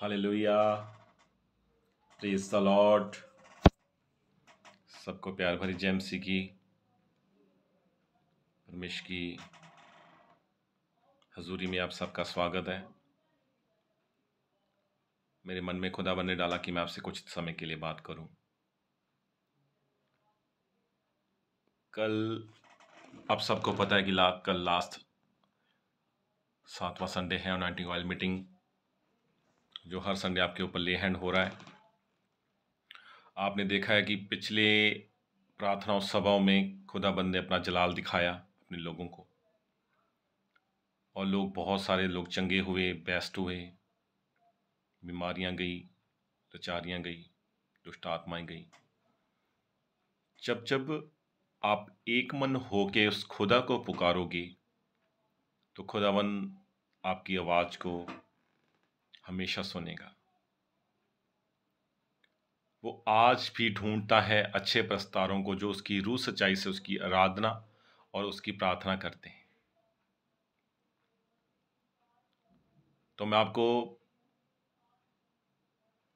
hallelujah praise the Lord सबको प्यार भरी जेमसी की परमेश की हजूरी में आप सबका स्वागत है मेरे मन में खुदा बनने डाला कि मैं आपसे कुछ समय के लिए बात करूं कल आप सबको पता है कि ला कल लास्ट सातवां संडे है और ऑयल मीटिंग जो हर संडे आपके ऊपर ले हैंड हो रहा है आपने देखा है कि पिछले प्रार्थनाओं सभाओं में खुदा बंद ने अपना जलाल दिखाया अपने लोगों को और लोग बहुत सारे लोग चंगे हुए बेस्ट हुए बीमारियां गई लचारियां गई दुष्ट आत्माएं गई जब जब आप एक मन होके उस खुदा को पुकारोगे तो खुदावन आपकी आवाज़ को हमेशा सुनेगा वो आज भी ढूंढता है अच्छे प्रस्तारों को जो उसकी रूह सच्चाई से उसकी आराधना और उसकी प्रार्थना करते हैं तो मैं आपको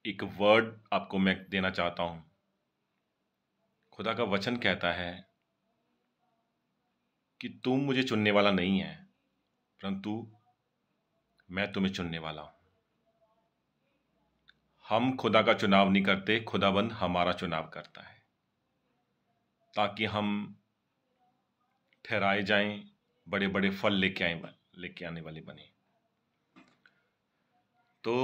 एक वर्ड आपको मैं देना चाहता हूं खुदा का वचन कहता है कि तुम मुझे चुनने वाला नहीं है परंतु मैं तुम्हें चुनने वाला हूं हम खुदा का चुनाव नहीं करते खुदाबंद हमारा चुनाव करता है ताकि हम ठहराए जाएं बड़े बड़े फल लेके आए लेके आने वाले बने तो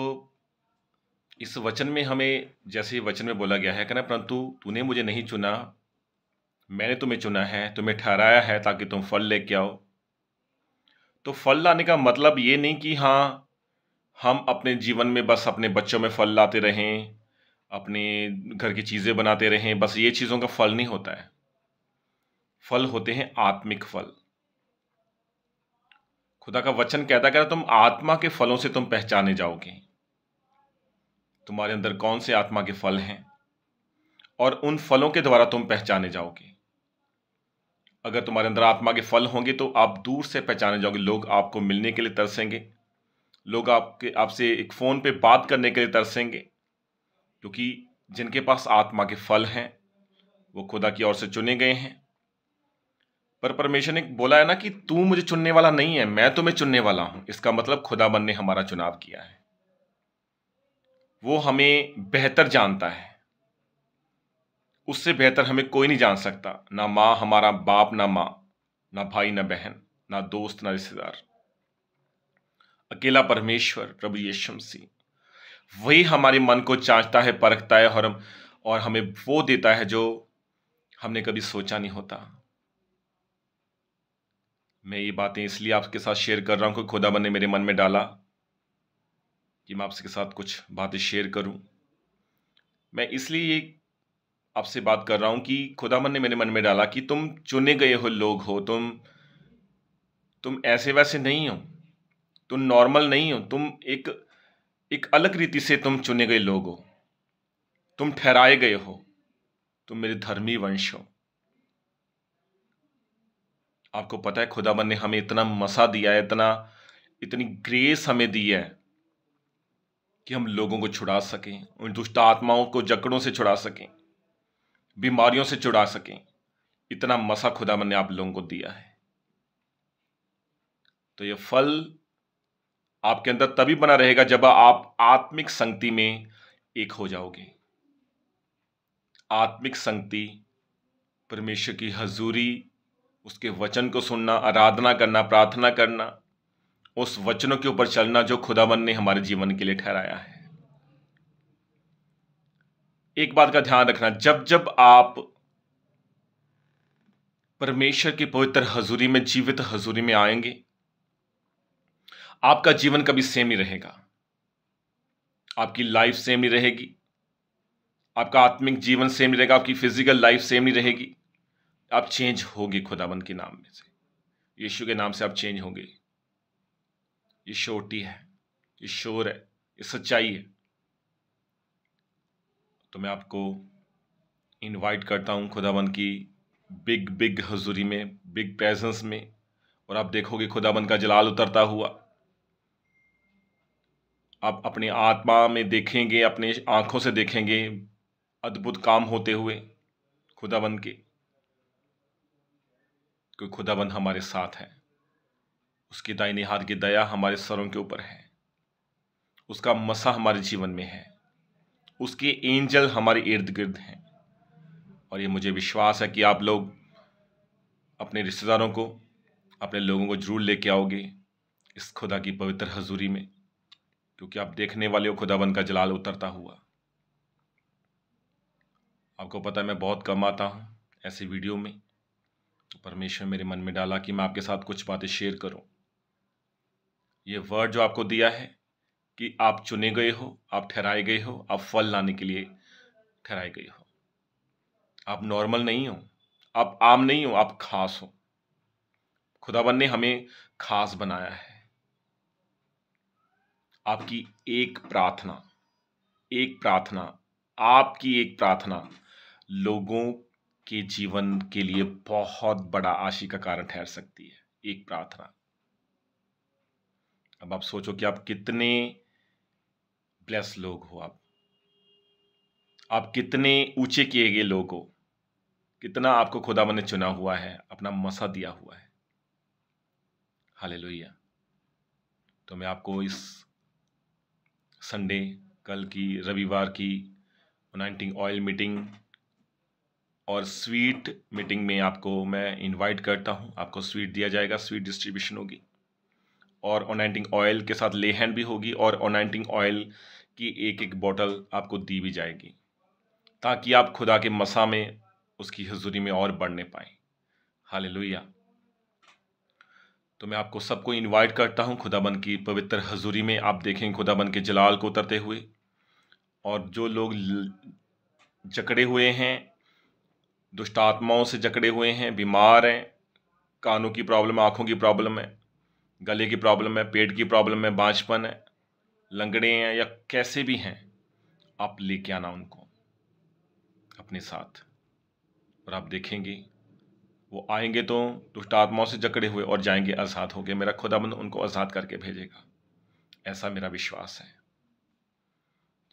इस वचन में हमें जैसे वचन में बोला गया है कहना परंतु तूने मुझे नहीं चुना मैंने तुम्हें चुना है तुम्हें ठहराया है ताकि तुम फल लेके आओ तो फल लाने का मतलब ये नहीं कि हाँ हम अपने जीवन में बस अपने बच्चों में फल लाते रहें अपने घर की चीज़ें बनाते रहें बस ये चीज़ों का फल नहीं होता है फल होते हैं आत्मिक फल खुदा का वचन कहता कह तुम आत्मा के फलों से तुम पहचाने जाओगे तुम्हारे अंदर कौन से आत्मा के फल हैं और उन फलों के द्वारा तुम पहचाने जाओगे अगर तुम्हारे अंदर आत्मा के फल होंगे तो आप दूर से पहचाने जाओगे लोग आपको मिलने के लिए तरसेंगे लोग आपके आपसे एक फ़ोन पे बात करने के लिए तरसेंगे क्योंकि जिनके पास आत्मा के फल हैं वो खुदा की ओर से चुने गए हैं पर परमेश्वर ने बोला है ना कि तू मुझे चुनने वाला नहीं है मैं तुम्हें चुनने वाला हूँ इसका मतलब खुदाबंद ने हमारा चुनाव किया है वो हमें बेहतर जानता है उससे बेहतर हमें कोई नहीं जान सकता ना माँ हमारा बाप ना माँ ना भाई ना बहन ना दोस्त ना रिश्तेदार अकेला परमेश्वर प्रभु यीशु मसीह वही हमारे मन को चाँचता है परखता है और हम और हमें वो देता है जो हमने कभी सोचा नहीं होता मैं ये बातें इसलिए आपके साथ शेयर कर रहा हूँ कि खुदा ने मेरे मन में डाला कि मैं आपके साथ कुछ बातें शेयर करूँ मैं इसलिए ये आपसे बात कर रहा हूँ कि खुदाबन ने मेरे मन में डाला कि तुम चुने गए हो लोग हो तुम तुम ऐसे वैसे नहीं हो तुम नॉर्मल नहीं हो तुम एक एक अलग रीति से तुम चुने गए लोग हो तुम ठहराए गए हो तुम मेरे धर्मी वंश हो आपको पता है खुदाबंद ने हमें इतना मसा दिया है इतना इतनी ग्रेस हमें दी है कि हम लोगों को छुड़ा सकें उन दुष्ट आत्माओं को जकड़ों से छुड़ा सकें बीमारियों से छुड़ा सकें इतना मसा मन ने आप लोगों को दिया है तो ये फल आपके अंदर तभी बना रहेगा जब आप आत्मिक संगति में एक हो जाओगे आत्मिक संगति परमेश्वर की हजूरी उसके वचन को सुनना आराधना करना प्रार्थना करना उस वचनों के ऊपर चलना जो खुदावन ने हमारे जीवन के लिए ठहराया है एक बात का ध्यान रखना जब जब आप परमेश्वर की पवित्र हजूरी में जीवित हजूरी में आएंगे आपका जीवन कभी सेम ही रहेगा आपकी लाइफ सेम ही रहेगी आपका आत्मिक जीवन सेम ही रहेगा आपकी फिजिकल लाइफ सेम ही रहेगी आप चेंज होगी खुदाबंद के नाम में से यीशु के नाम से आप चेंज होंगे ये शोटी है ये शोर है ये सच्चाई है तो मैं आपको इनवाइट करता हूँ खुदाबंद की बिग बिग हजूरी में बिग प्रेजेंस में और आप देखोगे खुदाबंद का जलाल उतरता हुआ आप अपनी आत्मा में देखेंगे अपने आँखों से देखेंगे अद्भुत काम होते हुए खुदाबंद के क्योंकि खुदाबंद हमारे साथ है उसकी दाहिनी हाथ की दया हमारे सरों के ऊपर है उसका मसा हमारे जीवन में है उसके एंजल हमारे इर्द गिर्द हैं और ये मुझे विश्वास है कि आप लोग अपने रिश्तेदारों को अपने लोगों को जरूर लेके आओगे इस खुदा की पवित्र हजूरी में क्योंकि आप देखने वाले हो खुदावन का जलाल उतरता हुआ आपको पता है मैं बहुत कम आता हूँ ऐसे वीडियो में तो परमेश्वर मेरे मन में डाला कि मैं आपके साथ कुछ बातें शेयर करूँ ये वर्ड जो आपको दिया है कि आप चुने गए हो आप ठहराए गए हो आप फल लाने के लिए ठहराए गए हो आप नॉर्मल नहीं हो आप आम नहीं हो आप खास हो खुदावन ने हमें खास बनाया है आपकी एक प्रार्थना एक प्रार्थना आपकी एक प्रार्थना लोगों के जीवन के लिए बहुत बड़ा आशी का कारण ठहर सकती है एक प्रार्थना अब आप सोचो कि आप कितने ब्लेस लोग हो आप आप कितने ऊंचे किए गए लोग हो कितना आपको खुदा ने चुना हुआ है अपना मसा दिया हुआ है हालेलुया तो मैं आपको इस संडे कल की रविवार की नाइनटिंग ऑयल मीटिंग और स्वीट मीटिंग में आपको मैं इनवाइट करता हूं आपको स्वीट दिया जाएगा स्वीट डिस्ट्रीब्यूशन होगी और ऑनाइंटिंग ऑयल के साथ ले हैंड भी होगी और ओनाइंटिंग ऑयल की एक एक बॉटल आपको दी भी जाएगी ताकि आप खुदा के मसा में उसकी हजूरी में और बढ़ने पाएँ हाल लोहिया तो मैं आपको सबको इनवाइट करता हूँ खुदाबंद की पवित्र हजूरी में आप देखें खुदाबंद के जलाल को उतरते हुए और जो लोग जकड़े हुए हैं दुष्ट आत्माओं से जकड़े हुए हैं बीमार हैं कानों की प्रॉब्लम आँखों की प्रॉब्लम है गले की प्रॉब्लम है पेट की प्रॉब्लम है बाँचपन है लंगड़े हैं या कैसे भी हैं आप लेके आना उनको अपने साथ और आप देखेंगे वो आएंगे तो दुष्ट आत्माओं से जकड़े हुए और जाएंगे आज़ाद हो गए मेरा खुदाबंद उनको आज़ाद करके भेजेगा ऐसा मेरा विश्वास है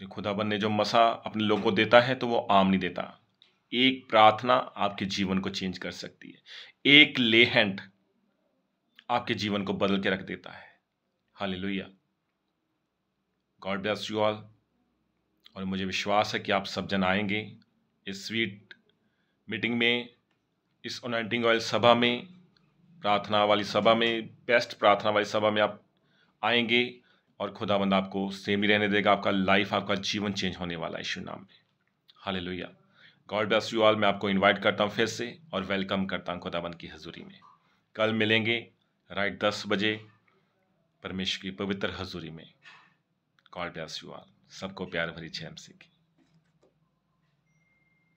जो खुदाबंद ने जो मसा अपने लोगों को देता है तो वो आम नहीं देता एक प्रार्थना आपके जीवन को चेंज कर सकती है एक लेहेंट आपके जीवन को बदल के रख देता है हाल Lohia God bless you all और मुझे विश्वास है कि आप सब जन आएंगे इस स्वीट मीटिंग में इस अनाइंटिंग ऑयल सभा में प्रार्थना वाली सभा में बेस्ट प्रार्थना वाली सभा में आप आएंगे और खुदाबंद आपको सेम ही रहने देगा आपका लाइफ आपका जीवन चेंज होने वाला है शुरू नाम में हाल Lohia God bless you all मैं आपको इनवाइट करता हूँ फिर से और वेलकम करता हूँ खुदाबंद की हजूरी में कल मिलेंगे राइट दस बजे परमेश्वर की पवित्र हजूरी में गॉड ब्लेस यू ऑल सबको प्यार भरी छेम सिंह